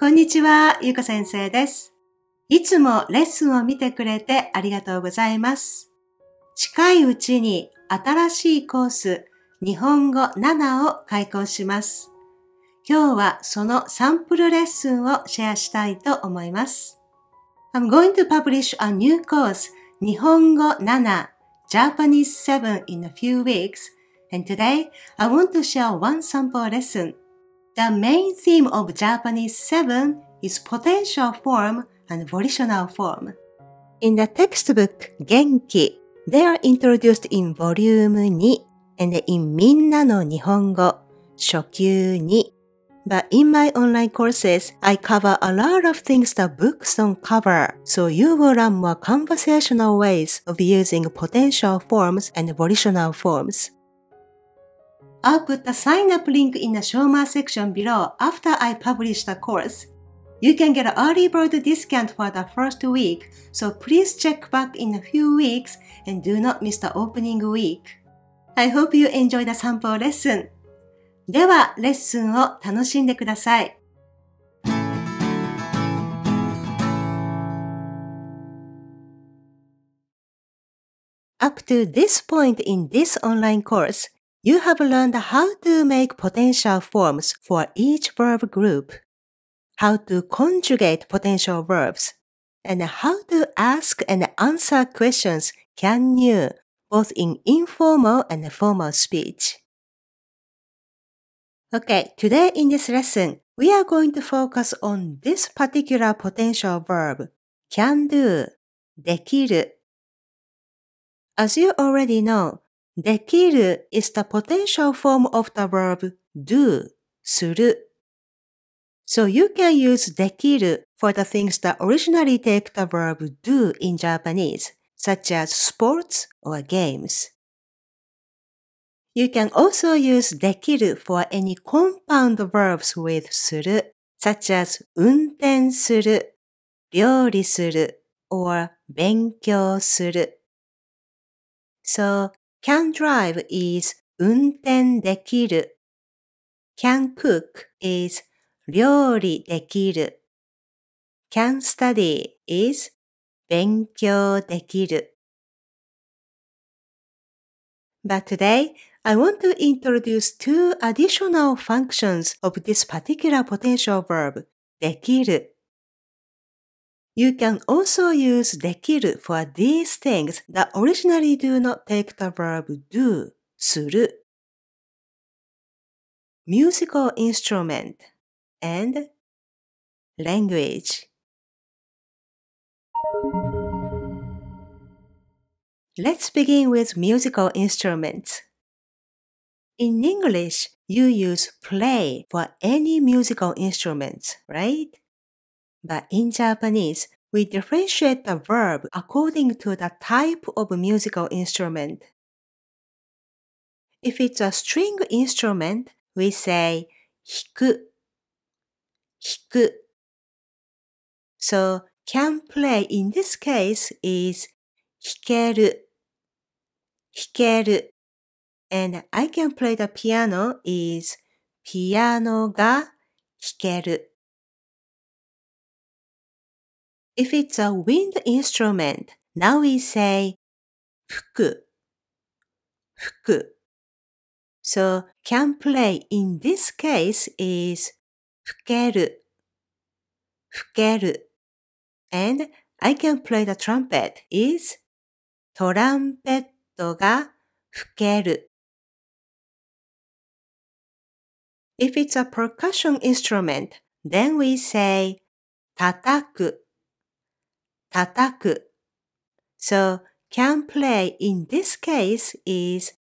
こんにちは、ゆうこ先生です。いつもレッスンを見てくれてありがとうございます。近いうちに新しいコース、日本語7を開講します。今日はそのサンプルレッスンをシェアしたいと思います。I'm going to publish a new course 日本語7 Japanese 7 in a few weeks and today I want to share one sample lesson The main theme of Japanese Seven is potential form and volitional form. In the textbook Genki, they are introduced in Volume 2 and in Minna no Nihongo, Shokyu 2. But in my online courses, I cover a lot of things that books don't cover, so you will learn more conversational ways of using potential forms and volitional forms. I'll put a sign up link in the Shoma section below after I publish the course. You can get an early bird discount for the first week, so please check back in a few weeks and do not miss the opening week. I hope you enjoy the sample lesson. では、レッスンを楽しんでください。Up to this point in this online course, you have learned how to make potential forms for each verb group, how to conjugate potential verbs, and how to ask and answer questions can you, both in informal and formal speech. Okay, today in this lesson, we are going to focus on this particular potential verb, can do, できる. As you already know, dekiru is the potential form of the verb do, する So you can use dekiru for the things that originally take the verb do in Japanese, such as sports or games. You can also use dekiru for any compound verbs with する such as 運転する、料理する or 勉強する So can drive is 運転できる。Can cook is 料理できる。Can study is 勉強できる。But today, I want to introduce two additional functions of this particular potential verb, できる you can also use できる for these things that originally do not take the verb do する musical instrument and language Let's begin with musical instruments. In English, you use play for any musical instruments, right? But in Japanese, we differentiate the verb according to the type of musical instrument. If it's a string instrument, we say hiku, hiku. So can play in this case is hikeru, hikeru. And I can play the piano is piano ga hikeru. If it's a wind instrument, now we say 吹く,吹く. So can play in this case is 吹ける,吹ける. And I can play the trumpet is If it's a percussion instrument, then we say 叩く tataku. So can play in this case is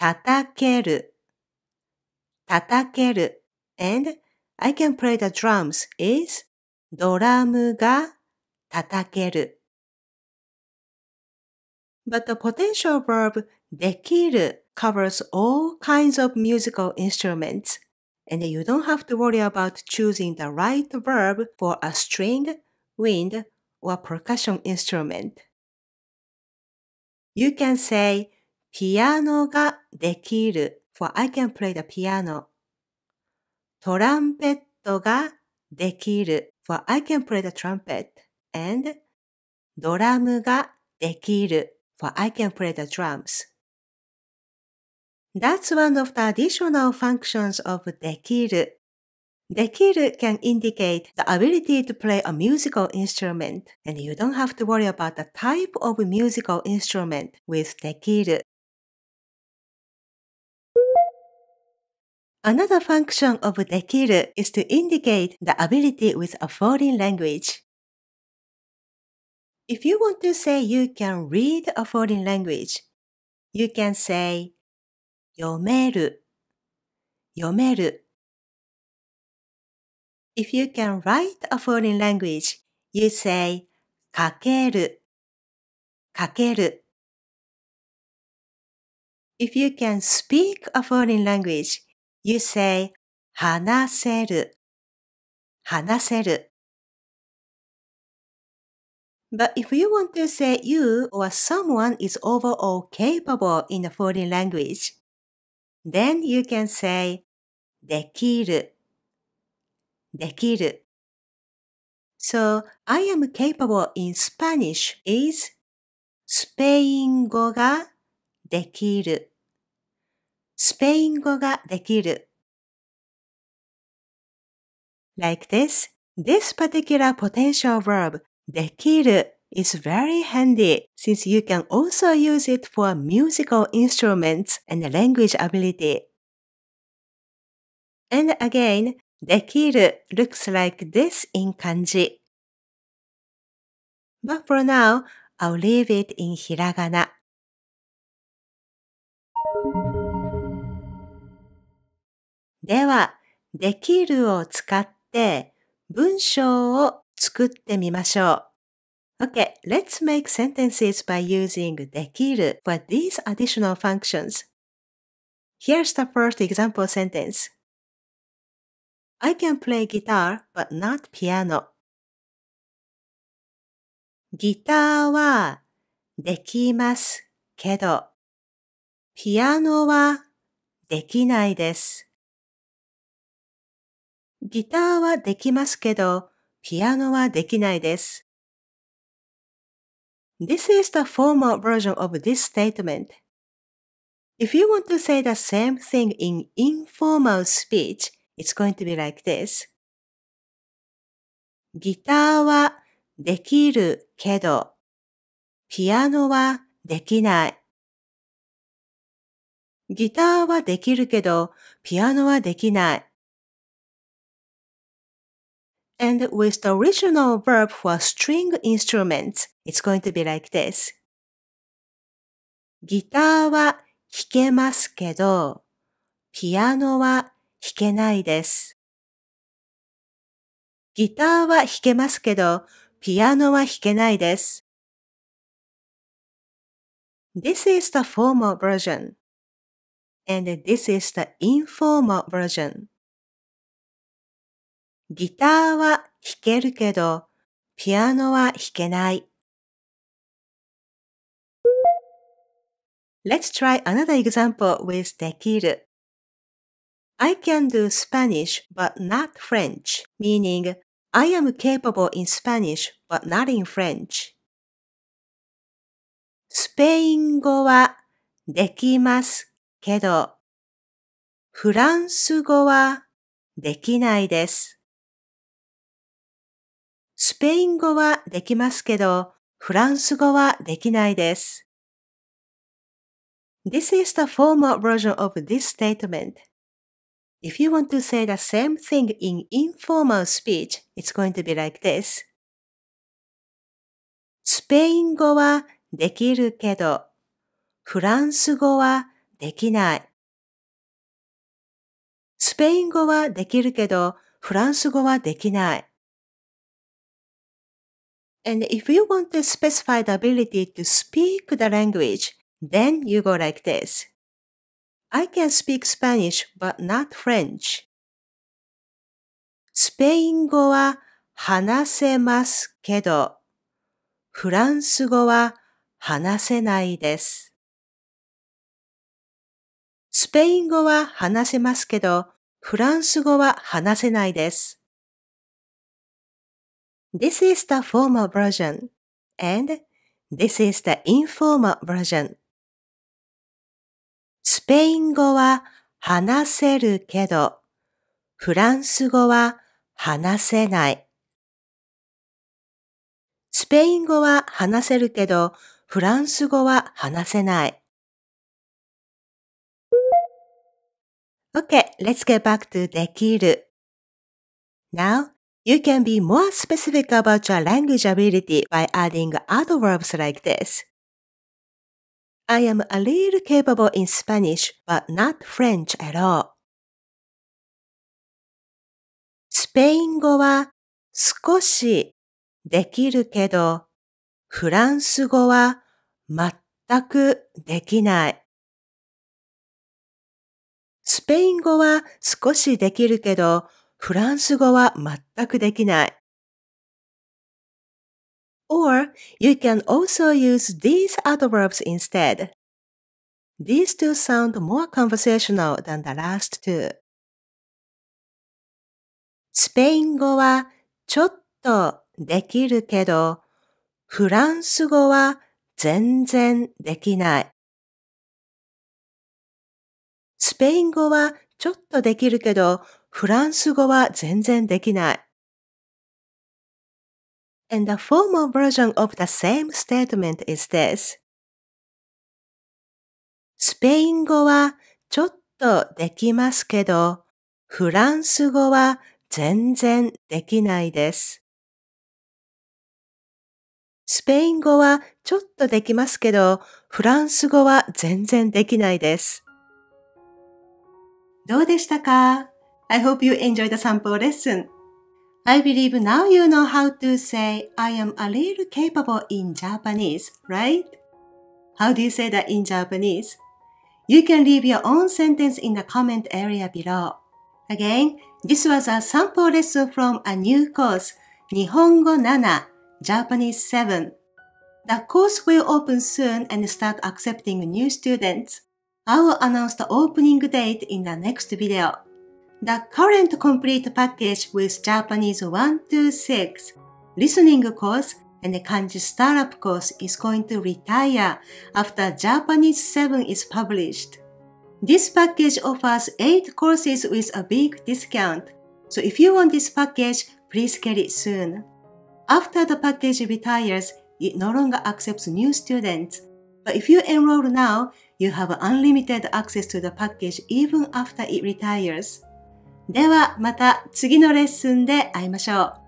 tatakeru. Tatakeru. And I can play the drums is But the potential verb covers all kinds of musical instruments, and you don't have to worry about choosing the right verb for a string, wind, or percussion instrument. You can say ピアノができる for I can play the piano. トランペットができる for I can play the trumpet. And ドラムができる for I can play the drums. That's one of the additional functions of できる Dekiru can indicate the ability to play a musical instrument, and you don't have to worry about the type of musical instrument with Dekiru. Another function of Dekiru is to indicate the ability with a foreign language. If you want to say you can read a foreign language, you can say 読める読める if you can write a foreign language, you say かけるかける If you can speak a foreign language, you say 話せる話せる But if you want to say you or someone is overall capable in a foreign language, then you can say できるできる。So, I am capable in Spanish is スペイン語ができる。スペイン語ができる。Like this, this particular potential verb できる is very handy since you can also use it for musical instruments and language ability. And again, できる looks like this in 漢字。But for now, I'll leave it in ひらがな。では、できるを使って文章を作ってみましょう。Okay, let's make sentences by using できる for these additional functions. Here's the first example sentence. I can play guitar but not piano. ギターはできますけど、ピアノはできないです。ギターはできますけど、ピアノはできないです。This is the formal version of this statement. If you want to say the same thing in informal speech, It's going to be like this. ギターはできるけど、ピアノはできない。ギターはできるけど、ピアノはできない。And with the original verb for string instruments, it's going to be like this. ギターは弾けますけど、ピアノは弾けないです。ギターは弾けますけど、ピアノは弾けないです。This is the formal version and this is the informal version. ギターは弾けるけど、ピアノは弾けない。Let's try another example with できる。I can do Spanish but not French, meaning I am capable in Spanish but not in French. スペイン語はできますけど、フランス語はできないです。スペイン語はできますけど、フランス語はできないです。This is the formal version of this statement. If you want to say the same thing in informal speech, it's going to be like this. スペイン語はできるけど、フランス語はできない。スペイン語はできるけど、フランス語はできない。And if you want to specify the ability to speak the language, then you go like this. I can speak Spanish but not French. スペイン語は話せますけど、フランス語は話せないです。スペイン語は話せますけど、フランス語は話せないです。This is the formal version and this is the informal version. スペイン語は話せるけど、フランス語は話せない。スペイン語は話せるけど、フランス語は話せない。Okay, let's get back to できる。Now, you can be more specific about your language ability by adding other v e r b s like this. I am a little capable in Spanish, but not French at all. スペイン語は少しできるけど、フランス語は全くできない。スペイン語は少しできるけど、フランス語は全くできない。Or you can also use these adverbs instead. These two sound more conversational than the last two. スペイン語はちょっとできるけど、フランス語は全然できない。スペイン語はちょっとできるけど、フランス語は全然できない。And the formal version of the same statement is this. スペイン語はちょっとできますけど、フランス語は全然できないです。スペイン語はちょっとできますけど、フランス語は全然できないです。どうでしたか ?I hope you enjoyed the sample lesson. I believe now you know how to say I am a little capable in Japanese, right? How do you say that in Japanese? You can leave your own sentence in the comment area below. Again, this was a sample lesson from a new course, Nihongo 7, Japanese 7. The course will open soon and start accepting new students. I will announce the opening date in the next video. The current complete package with Japanese 1 to 6 listening course and the kanji startup course is going to retire after Japanese 7 is published. This package offers 8 courses with a big discount, so if you want this package, please get it soon. After the package retires, it no longer accepts new students, but if you enroll now, you have unlimited access to the package even after it retires. ではまた次のレッスンで会いましょう。